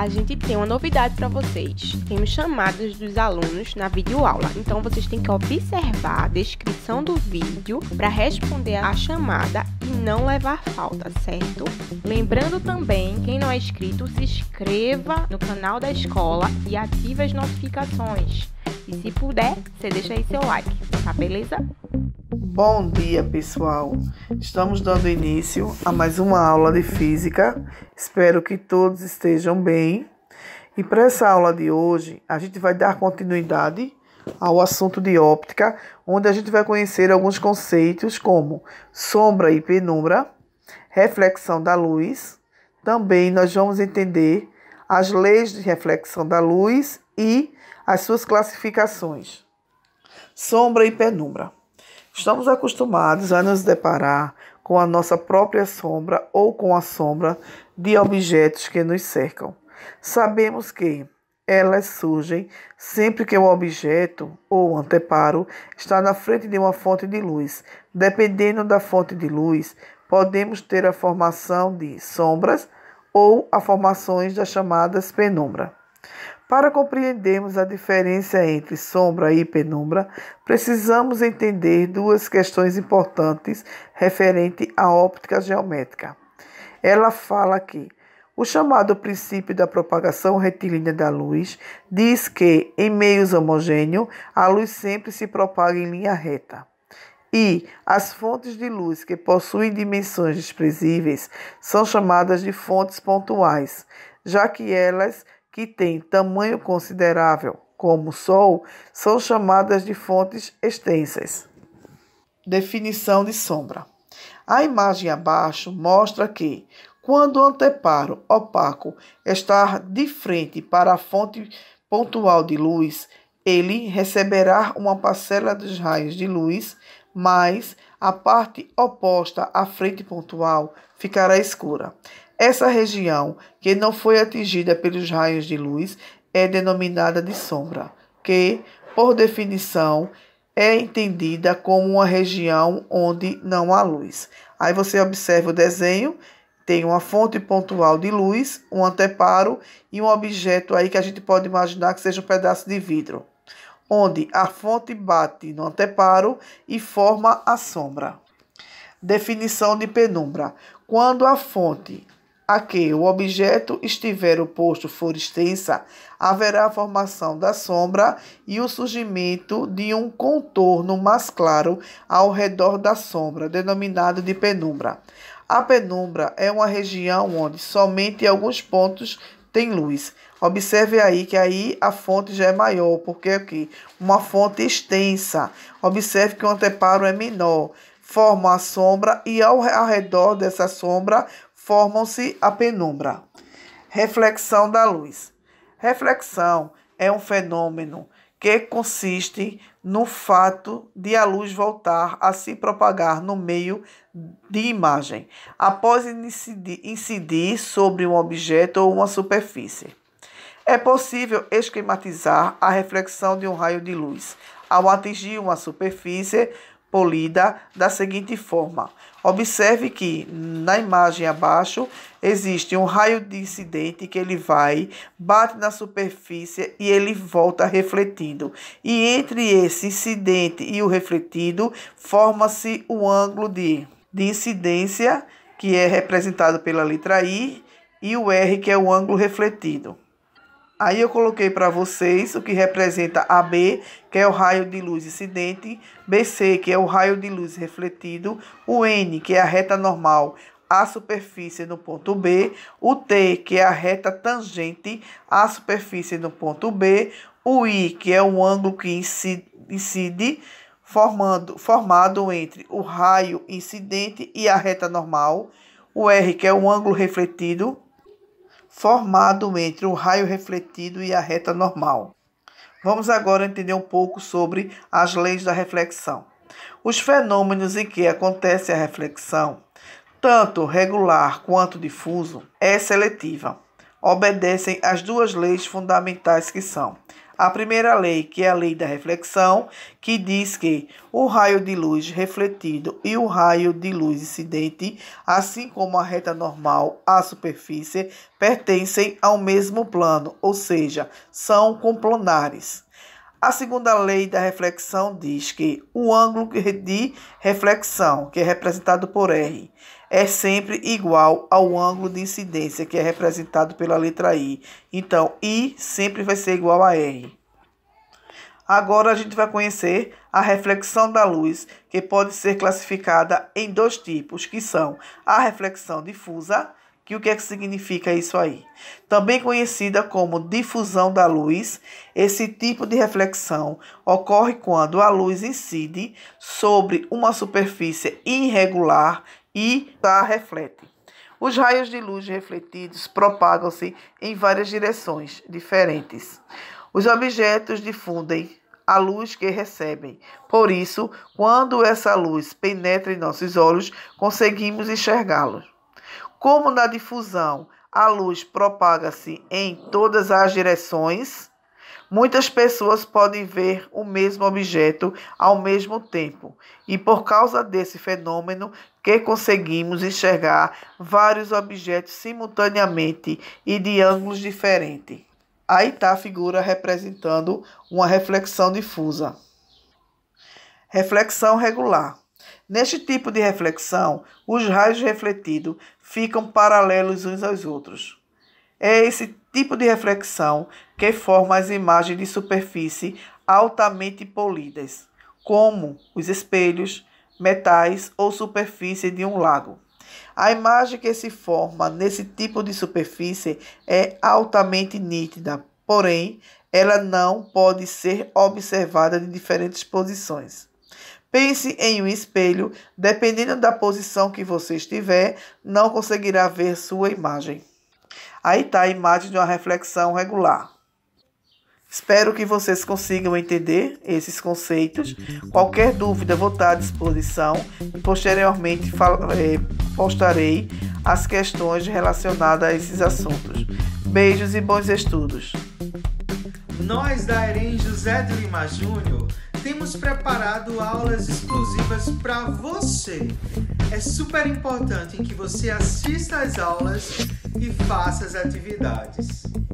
a gente tem uma novidade para vocês. Temos chamadas dos alunos na videoaula. Então vocês têm que observar a descrição do vídeo para responder à chamada e não levar falta, certo? Lembrando também, quem não é inscrito, se inscreva no canal da escola e ative as notificações. E se puder, você deixa aí seu like, tá beleza? Bom dia, pessoal! Estamos dando início a mais uma aula de física. Espero que todos estejam bem. E para essa aula de hoje, a gente vai dar continuidade ao assunto de óptica, onde a gente vai conhecer alguns conceitos como sombra e penumbra, reflexão da luz. Também nós vamos entender as leis de reflexão da luz e as suas classificações. Sombra e penumbra. Estamos acostumados a nos deparar com a nossa própria sombra ou com a sombra de objetos que nos cercam. Sabemos que elas surgem sempre que o objeto ou anteparo está na frente de uma fonte de luz. Dependendo da fonte de luz, podemos ter a formação de sombras ou a formações das chamadas penumbra. Para compreendermos a diferença entre sombra e penumbra, precisamos entender duas questões importantes referente à óptica geométrica. Ela fala que o chamado princípio da propagação retilínea da luz diz que, em meios homogêneos, a luz sempre se propaga em linha reta. E as fontes de luz que possuem dimensões desprezíveis são chamadas de fontes pontuais, já que elas que têm tamanho considerável, como o Sol, são chamadas de fontes extensas. Definição de sombra. A imagem abaixo mostra que, quando o anteparo opaco está de frente para a fonte pontual de luz, ele receberá uma parcela dos raios de luz, mas a parte oposta à frente pontual ficará escura. Essa região, que não foi atingida pelos raios de luz, é denominada de sombra, que, por definição, é entendida como uma região onde não há luz. Aí você observa o desenho, tem uma fonte pontual de luz, um anteparo e um objeto aí que a gente pode imaginar que seja um pedaço de vidro, onde a fonte bate no anteparo e forma a sombra. Definição de penumbra: quando a fonte, a que o objeto estiver oposto for extensa, haverá a formação da sombra e o surgimento de um contorno mais claro ao redor da sombra, denominado de penumbra. A penumbra é uma região onde somente alguns pontos têm luz. Observe aí que aí a fonte já é maior, porque aqui uma fonte extensa. Observe que o anteparo é menor forma a sombra e ao, ao redor dessa sombra formam-se a penumbra. Reflexão da luz. Reflexão é um fenômeno que consiste no fato de a luz voltar a se propagar no meio de imagem, após incidir sobre um objeto ou uma superfície. É possível esquematizar a reflexão de um raio de luz ao atingir uma superfície polida da seguinte forma. Observe que na imagem abaixo existe um raio de incidente que ele vai, bate na superfície e ele volta refletindo. E entre esse incidente e o refletido forma-se o ângulo de, de incidência, que é representado pela letra I, e o R, que é o ângulo refletido. Aí eu coloquei para vocês o que representa AB, que é o raio de luz incidente, BC, que é o raio de luz refletido, o N, que é a reta normal à superfície no ponto B, o T, que é a reta tangente à superfície no ponto B, o I, que é o ângulo que incide, incide formando, formado entre o raio incidente e a reta normal, o R, que é o ângulo refletido formado entre o raio refletido e a reta normal. Vamos agora entender um pouco sobre as leis da reflexão. Os fenômenos em que acontece a reflexão, tanto regular quanto difuso, é seletiva obedecem às duas leis fundamentais que são a primeira lei, que é a lei da reflexão, que diz que o raio de luz refletido e o raio de luz incidente, assim como a reta normal à superfície, pertencem ao mesmo plano, ou seja, são complanares. A segunda lei da reflexão diz que o ângulo de reflexão, que é representado por R, é sempre igual ao ângulo de incidência, que é representado pela letra I. Então, I sempre vai ser igual a R. Agora a gente vai conhecer a reflexão da luz, que pode ser classificada em dois tipos, que são a reflexão difusa que o que é que significa isso aí? Também conhecida como difusão da luz, esse tipo de reflexão ocorre quando a luz incide sobre uma superfície irregular e a reflete. Os raios de luz refletidos propagam-se em várias direções diferentes. Os objetos difundem a luz que recebem. Por isso, quando essa luz penetra em nossos olhos, conseguimos enxergá-los. Como na difusão a luz propaga-se em todas as direções, muitas pessoas podem ver o mesmo objeto ao mesmo tempo, e por causa desse fenômeno que conseguimos enxergar vários objetos simultaneamente e de ângulos diferentes. Aí está a figura representando uma reflexão difusa. Reflexão regular. Neste tipo de reflexão, os raios refletidos ficam paralelos uns aos outros. É esse tipo de reflexão que forma as imagens de superfície altamente polidas, como os espelhos, metais ou superfície de um lago. A imagem que se forma nesse tipo de superfície é altamente nítida, porém, ela não pode ser observada de diferentes posições. Pense em um espelho, dependendo da posição que você estiver, não conseguirá ver sua imagem. Aí está a imagem de uma reflexão regular. Espero que vocês consigam entender esses conceitos. Qualquer dúvida, vou estar à disposição e posteriormente eh, postarei as questões relacionadas a esses assuntos. Beijos e bons estudos. Nós da Eren José de Lima Júnior temos preparado aulas exclusivas para você. É super importante que você assista às aulas e faça as atividades.